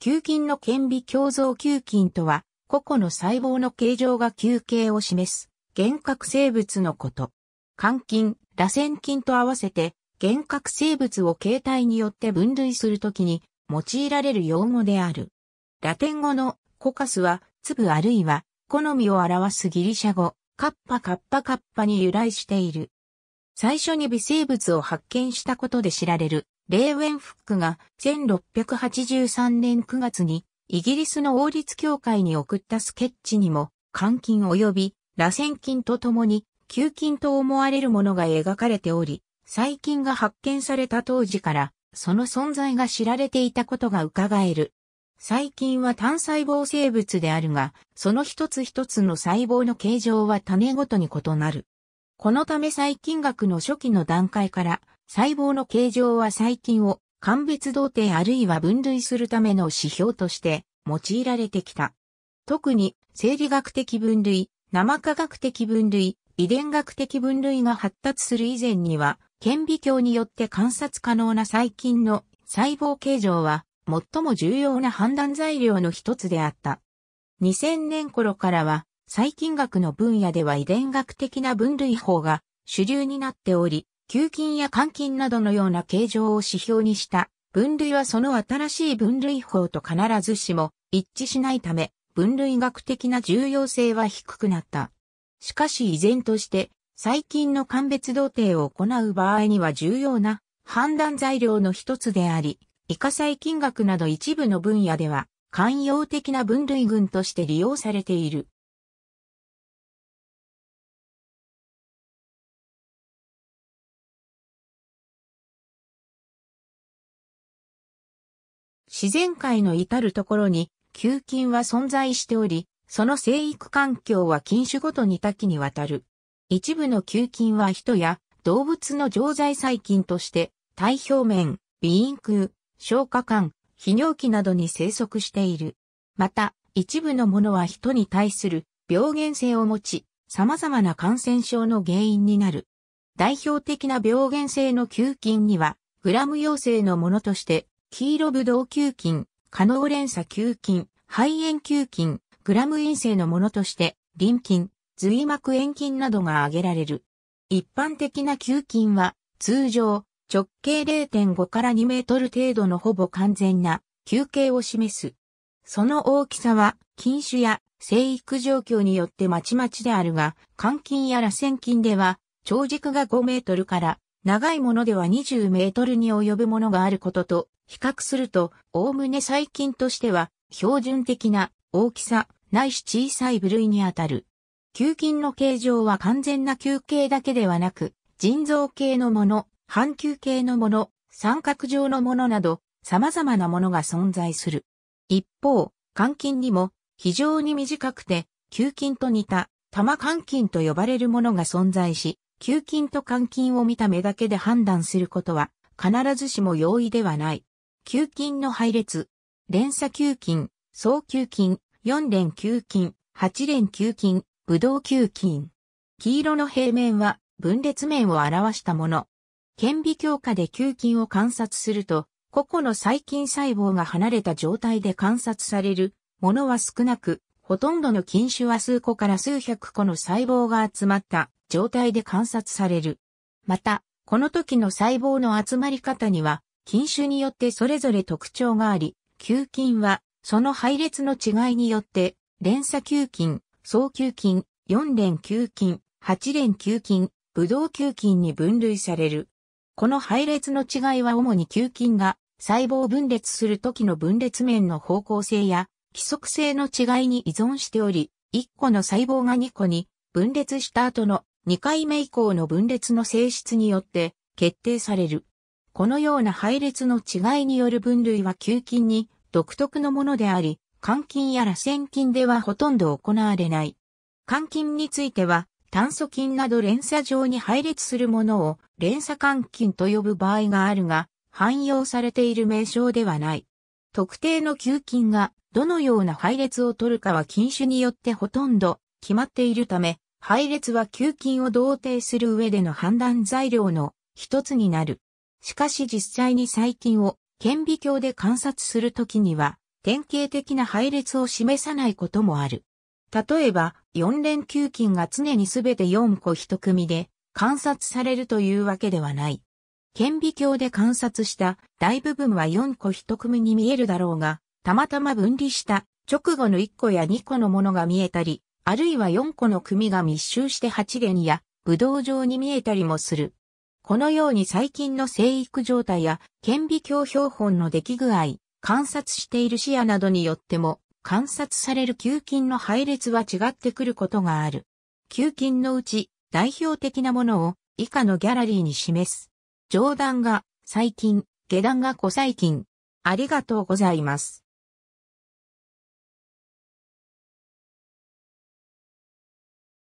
球菌の顕微鏡像球菌とは、個々の細胞の形状が球形を示す、幻覚生物のこと。肝菌、螺旋菌と合わせて、幻覚生物を形態によって分類するときに、用いられる用語である。ラテン語のコカスは、粒あるいは、好みを表すギリシャ語、カッパカッパカッパに由来している。最初に微生物を発見したことで知られるレーウェンフックが1683年9月にイギリスの王立協会に送ったスケッチにも、監禁及び螺旋菌とともに、球菌と思われるものが描かれており、細菌が発見された当時から、その存在が知られていたことが伺える。細菌は単細胞生物であるが、その一つ一つの細胞の形状は種ごとに異なる。このため細菌学の初期の段階から、細胞の形状は細菌を鑑別動定あるいは分類するための指標として用いられてきた。特に生理学的分類、生化学的分類、遺伝学的分類が発達する以前には、顕微鏡によって観察可能な細菌の細胞形状は最も重要な判断材料の一つであった。2000年頃からは細菌学の分野では遺伝学的な分類法が主流になっており、球菌や肝菌などのような形状を指標にした分類はその新しい分類法と必ずしも一致しないため、分類学的な重要性は低くなった。しかし依然として、細菌の鑑別同定を行う場合には重要な判断材料の一つであり、イカ細菌学など一部の分野では、寛容的な分類群として利用されている。自然界の至るところに、球菌は存在しており、その生育環境は菌種ごとに多岐にわたる。一部の球菌は人や動物の常在細菌として、体表面、鼻咽腔、消化管、泌尿器などに生息している。また、一部のものは人に対する病原性を持ち、様々な感染症の原因になる。代表的な病原性の球菌には、グラム陽性のものとして、黄色ブドウ球菌、カノーレンサ球菌、肺炎球菌、グラム陰性のものとして、臨菌、髄膜炎菌などが挙げられる。一般的な球菌は、通常、直径0.5から2メートル程度のほぼ完全な球形を示す。その大きさは、菌種や生育状況によってまちまちであるが、肝菌や螺旋菌では、長軸が5メートルから、長いものでは20メートルに及ぶものがあることと、比較すると、おおむね細菌としては、標準的な大きさ、ないし小さい部類にあたる。球菌の形状は完全な球形だけではなく、腎臓系のもの、半球形のもの、三角状のものなど、様々なものが存在する。一方、肝菌にも非常に短くて、球菌と似た、玉肝菌と呼ばれるものが存在し、球菌と肝菌を見た目だけで判断することは、必ずしも容易ではない。球菌の配列、連鎖球菌、総球菌、4連球菌、8連球菌、ブドウ球菌。黄色の平面は分裂面を表したもの。顕微鏡下で球菌を観察すると、個々の細菌細胞が離れた状態で観察されるものは少なく、ほとんどの菌種は数個から数百個の細胞が集まった状態で観察される。また、この時の細胞の集まり方には菌種によってそれぞれ特徴があり、球菌はその配列の違いによって、連鎖球菌、早球菌、4連球菌、8連球菌、ブドウ球菌に分類される。この配列の違いは主に球菌が細胞分裂するときの分裂面の方向性や規則性の違いに依存しており、1個の細胞が2個に分裂した後の2回目以降の分裂の性質によって決定される。このような配列の違いによる分類は球菌に独特のものであり、換菌や螺旋金ではほとんど行われない。換菌については、炭素菌など連鎖上に配列するものを連鎖換菌と呼ぶ場合があるが、汎用されている名称ではない。特定の球菌がどのような配列を取るかは禁種によってほとんど決まっているため、配列は球菌を同定する上での判断材料の一つになる。しかし実際に細菌を顕微鏡で観察するときには、典型的な配列を示さないこともある。例えば、4連休菌が常にすべて4個1組で観察されるというわけではない。顕微鏡で観察した大部分は4個1組に見えるだろうが、たまたま分離した直後の1個や2個のものが見えたり、あるいは4個の組が密集して8連やブドウ状に見えたりもする。このように細菌の生育状態や顕微鏡標本の出来具合、観察している視野などによっても、観察される球菌の配列は違ってくることがある。球菌のうち代表的なものを以下のギャラリーに示す。上段が細菌、下段が小細菌。ありがとうございます。